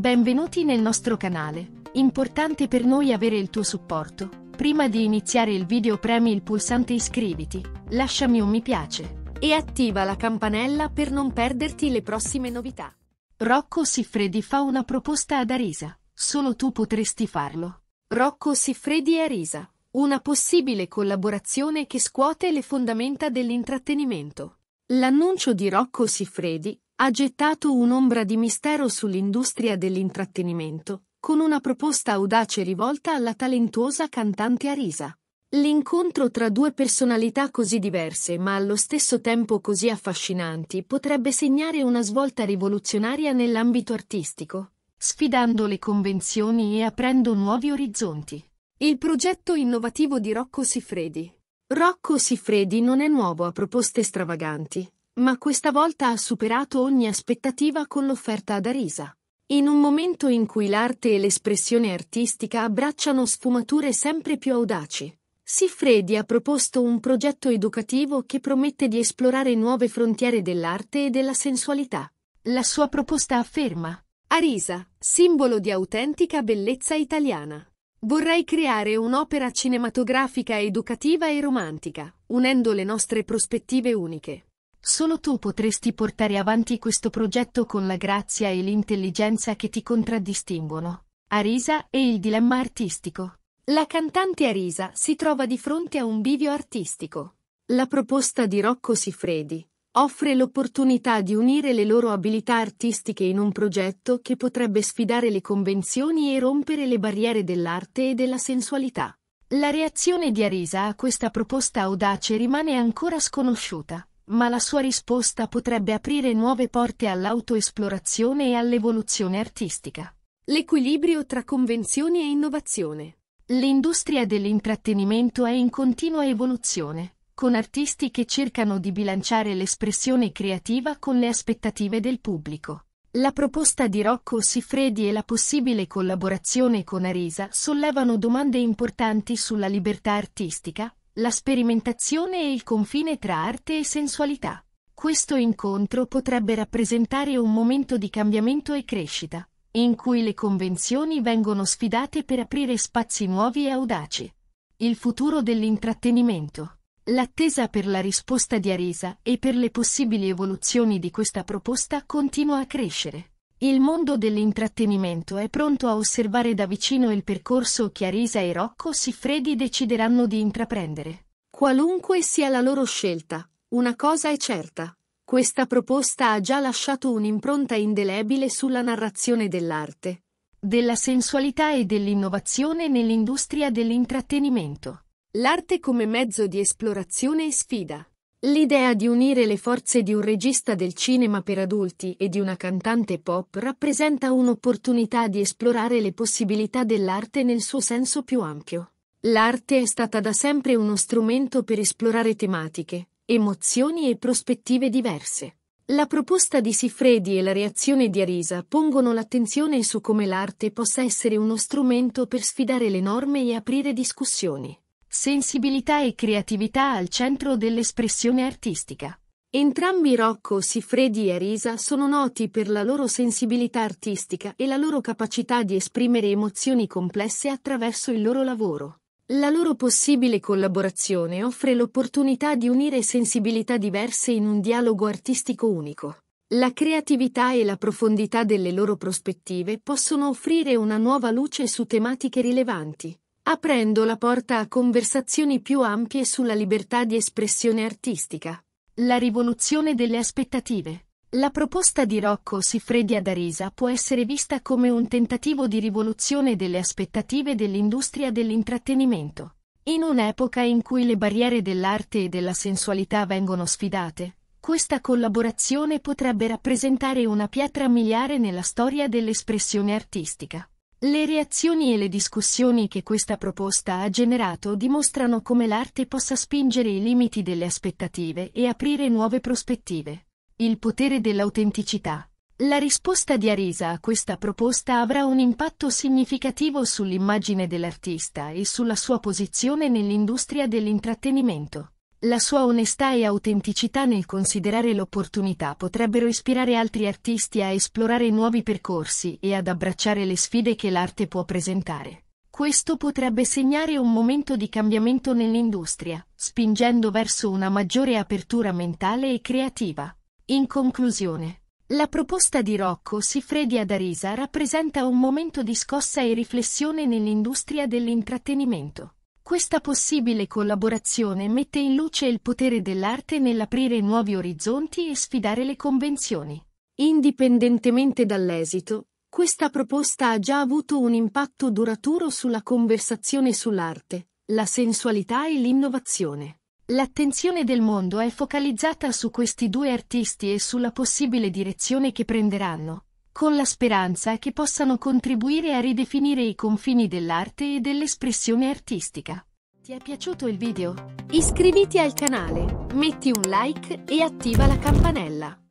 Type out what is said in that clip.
Benvenuti nel nostro canale. Importante per noi avere il tuo supporto. Prima di iniziare il video premi il pulsante iscriviti, lasciami un mi piace e attiva la campanella per non perderti le prossime novità. Rocco Siffredi fa una proposta ad Arisa. Solo tu potresti farlo. Rocco Siffredi e Arisa. Una possibile collaborazione che scuote le fondamenta dell'intrattenimento. L'annuncio di Rocco Siffredi ha gettato un'ombra di mistero sull'industria dell'intrattenimento, con una proposta audace rivolta alla talentuosa cantante Arisa. L'incontro tra due personalità così diverse ma allo stesso tempo così affascinanti potrebbe segnare una svolta rivoluzionaria nell'ambito artistico, sfidando le convenzioni e aprendo nuovi orizzonti. Il progetto innovativo di Rocco Siffredi Rocco Siffredi non è nuovo a proposte stravaganti, ma questa volta ha superato ogni aspettativa con l'offerta ad Arisa. In un momento in cui l'arte e l'espressione artistica abbracciano sfumature sempre più audaci, Siffredi ha proposto un progetto educativo che promette di esplorare nuove frontiere dell'arte e della sensualità. La sua proposta afferma Arisa, simbolo di autentica bellezza italiana. Vorrei creare un'opera cinematografica educativa e romantica, unendo le nostre prospettive uniche. Solo tu potresti portare avanti questo progetto con la grazia e l'intelligenza che ti contraddistinguono. Arisa e il dilemma artistico. La cantante Arisa si trova di fronte a un bivio artistico. La proposta di Rocco Sifredi offre l'opportunità di unire le loro abilità artistiche in un progetto che potrebbe sfidare le convenzioni e rompere le barriere dell'arte e della sensualità. La reazione di Arisa a questa proposta audace rimane ancora sconosciuta ma la sua risposta potrebbe aprire nuove porte all'autoesplorazione e all'evoluzione artistica. L'equilibrio tra convenzioni e innovazione. L'industria dell'intrattenimento è in continua evoluzione, con artisti che cercano di bilanciare l'espressione creativa con le aspettative del pubblico. La proposta di Rocco Siffredi e la possibile collaborazione con Arisa sollevano domande importanti sulla libertà artistica, la sperimentazione e il confine tra arte e sensualità. Questo incontro potrebbe rappresentare un momento di cambiamento e crescita, in cui le convenzioni vengono sfidate per aprire spazi nuovi e audaci. Il futuro dell'intrattenimento. L'attesa per la risposta di Arisa e per le possibili evoluzioni di questa proposta continua a crescere. Il mondo dell'intrattenimento è pronto a osservare da vicino il percorso che Arisa e Rocco Siffredi decideranno di intraprendere. Qualunque sia la loro scelta, una cosa è certa. Questa proposta ha già lasciato un'impronta indelebile sulla narrazione dell'arte, della sensualità e dell'innovazione nell'industria dell'intrattenimento. L'arte come mezzo di esplorazione e sfida. L'idea di unire le forze di un regista del cinema per adulti e di una cantante pop rappresenta un'opportunità di esplorare le possibilità dell'arte nel suo senso più ampio. L'arte è stata da sempre uno strumento per esplorare tematiche, emozioni e prospettive diverse. La proposta di Siffredi e la reazione di Arisa pongono l'attenzione su come l'arte possa essere uno strumento per sfidare le norme e aprire discussioni sensibilità e creatività al centro dell'espressione artistica. Entrambi Rocco, Siffredi e Arisa sono noti per la loro sensibilità artistica e la loro capacità di esprimere emozioni complesse attraverso il loro lavoro. La loro possibile collaborazione offre l'opportunità di unire sensibilità diverse in un dialogo artistico unico. La creatività e la profondità delle loro prospettive possono offrire una nuova luce su tematiche rilevanti, aprendo la porta a conversazioni più ampie sulla libertà di espressione artistica. La rivoluzione delle aspettative. La proposta di Rocco Siffredi ad Arisa può essere vista come un tentativo di rivoluzione delle aspettative dell'industria dell'intrattenimento. In un'epoca in cui le barriere dell'arte e della sensualità vengono sfidate, questa collaborazione potrebbe rappresentare una pietra miliare nella storia dell'espressione artistica. Le reazioni e le discussioni che questa proposta ha generato dimostrano come l'arte possa spingere i limiti delle aspettative e aprire nuove prospettive. Il potere dell'autenticità. La risposta di Arisa a questa proposta avrà un impatto significativo sull'immagine dell'artista e sulla sua posizione nell'industria dell'intrattenimento. La sua onestà e autenticità nel considerare l'opportunità potrebbero ispirare altri artisti a esplorare nuovi percorsi e ad abbracciare le sfide che l'arte può presentare. Questo potrebbe segnare un momento di cambiamento nell'industria, spingendo verso una maggiore apertura mentale e creativa. In conclusione, la proposta di Rocco Siffredi ad Arisa rappresenta un momento di scossa e riflessione nell'industria dell'intrattenimento. Questa possibile collaborazione mette in luce il potere dell'arte nell'aprire nuovi orizzonti e sfidare le convenzioni. Indipendentemente dall'esito, questa proposta ha già avuto un impatto duraturo sulla conversazione sull'arte, la sensualità e l'innovazione. L'attenzione del mondo è focalizzata su questi due artisti e sulla possibile direzione che prenderanno, con la speranza che possano contribuire a ridefinire i confini dell'arte e dell'espressione artistica. Ti è piaciuto il video? Iscriviti al canale, metti un like e attiva la campanella.